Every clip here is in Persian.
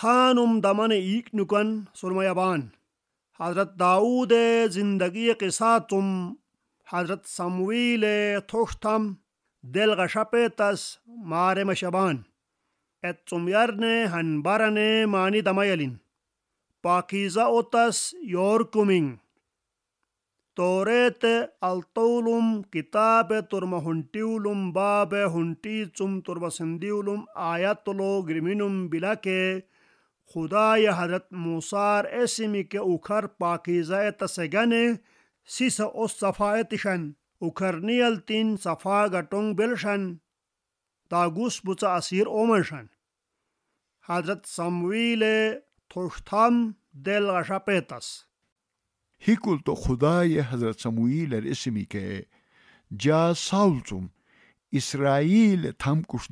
تھانم دمن ایک نکن سرمیہ بان حضرت داود زندگی قصہ تم حضرت سمویل تھوش تھم دل غشپ تس مار مشبان ات تم نے ہن برن مانی دمیلن پاکیزہ اوتس یور کمنگ توریت التولم کتاب ترم ہنٹیولم باب ہنٹی چم ترب سندیولم آیت لو گرمینم بلا کے خدای حضرت موسار اسمی که اوکر پاکیزه تسگنه سیس او اساکہ اوکر نیل تین صفا گتونگ بلشن گوس بوچا اسیر اومشن حضرت سمویل دل حکل تو خدای حضرت سمویل اسمی که جا اسرائیل کش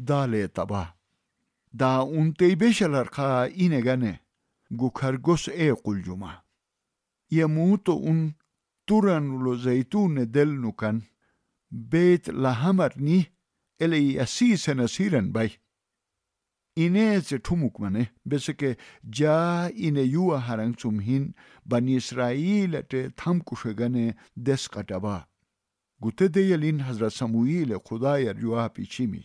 دا اون تیبه شلر قا اینه گنه گو کرگوس ای قل یه اون تورن و زیتون دل نکن بیت لحمر نی الی اسی سنسیرن بای. اینه از تومک منه بسه که جا اینه یو هرنگ سمهین بنی اسرائیل ات تم کشگنه دست قطبا. گوته دیلین حضرت سمویل خدای جواب چی می؟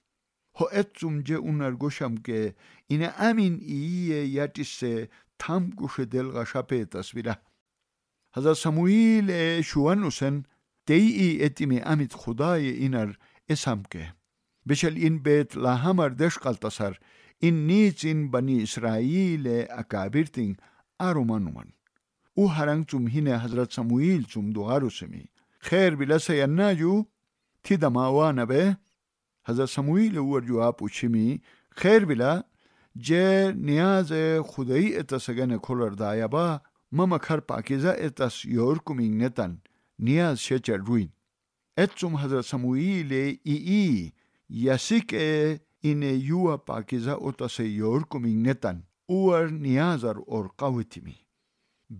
هو اتزوم جه اونر گوشم که اینه امین ایه یتی تام گوش دل غشا پیتاس حضرت سمویل شوانوسن تی ای اتیم امید خدای اینر اسم که بشل این بیت لاهمر دش قلتسر این نیت این بنی اسرائیل اکابیر تین او هرنگ تم هینه حضرت سمویل چوم دوارو سمی خیر بلسه یا نا تی دماوانه به حضرت سمویل ور جو آپو چمی خیر بلا جه نیاز خدایی اتسگن کلر دایا با مما پاکیزه اتس یور کمین نتن نیاز شه چر روین ایت حضرت سموئیل ای ای یسیک این یو پاکیزہ اتس یور کمین نتن اوار نیازر اور قوی تیمی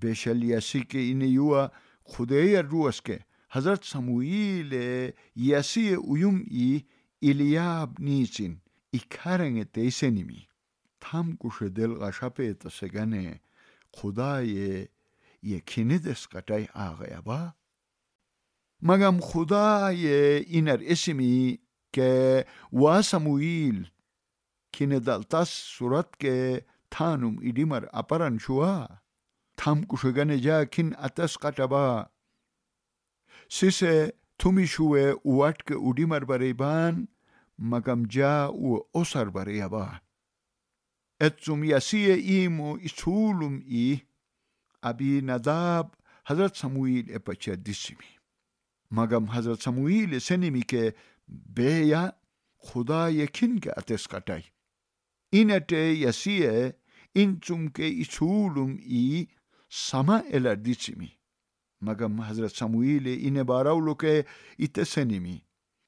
بشل که این یو خدایی روز که حضرت سموئیل یاسی اویم ای Илья Обничин икарен тейсеними. Там кушедел гашапета сегане خدای یکینی دسکتای آغه با مگم خدای اینر اسمی که وا سمویل کینه صورت که تانم ایدیمر اپران شوا تام کشگن جا کین اتس قطبا سیسه تومی شوه اوات که اودیمر بریبان magam ja'u osar bareba. Etzum yasiye imu isulum i abi nadab Hazret Samuil epaça disimi. Magam Hazret Samuil e senimi ke beya खुदा यकिन के अतेस कटाई इन अटे यसीए इन चुमके इछूलुम ई समा एला दिचिमी मगम हजरत समूईल इन बाराउलु के इतसेनिमी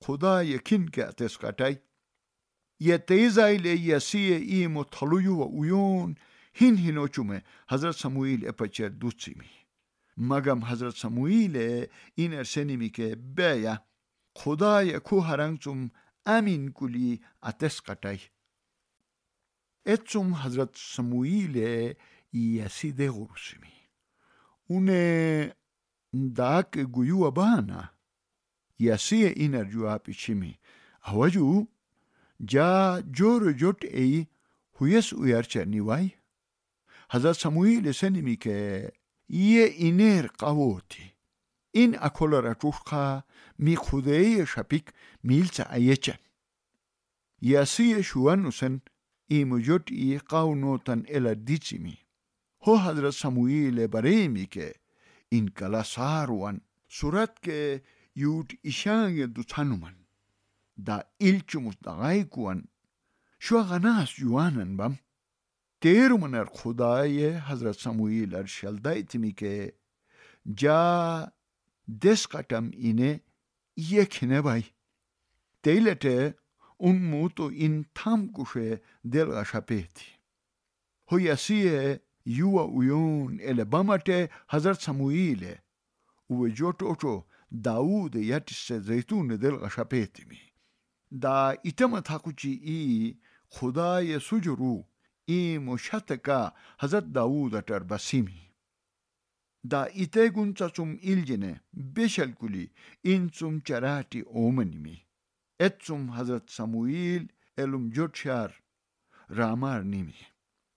خدا یکین که اتسکاتای یتیزایل یسی ای مطلویو و اویون هین هینو چومه حضرت سمویل اپچر می مگم حضرت سمویل این می که بیا خدا کو هرنگ چوم امین کلی کتای. اتوم حضرت سمویل یسی ده می اونه داک گویو بانه یاسیه اینرجو آپی چی می اوجو جا جورو جٹ ای هویس وئرچا نیوای حضرت شموئیل اسنمی کہ یہ اینر قوتی این اکل رچخا می خدے شپیک میلت ایچہ یاسیه شوانوسن ایموجٹ یہ قاونوتن ای دیچی تن ہو حضرت شموئیل بریم می این کلا ساروان صورت کہ yuut ishaange dutanuman, da ilchumus dagaikuan, şua ganas yuanan bam. Teeruman er khudaye Hazret Samuil er şeldaytimi ke, ja deskatam ine yekine bay. Teylete un mutu in tam kuşe delga şapeti. Hoyasiye yuva uyon ele bamate Hazret Samuil'e, uve jot oto داود یتش زیتون دل غشپیتی می دا ایتم تاکو ای خدای سجرو ای مشت کا حضرت داود اتر بسیمی. دا ایتی گنچا چم ایل جنه بیشل کلی این چم چراتی اومن می ایت چم حضرت سمویل ایلوم جوچار رامار نیمی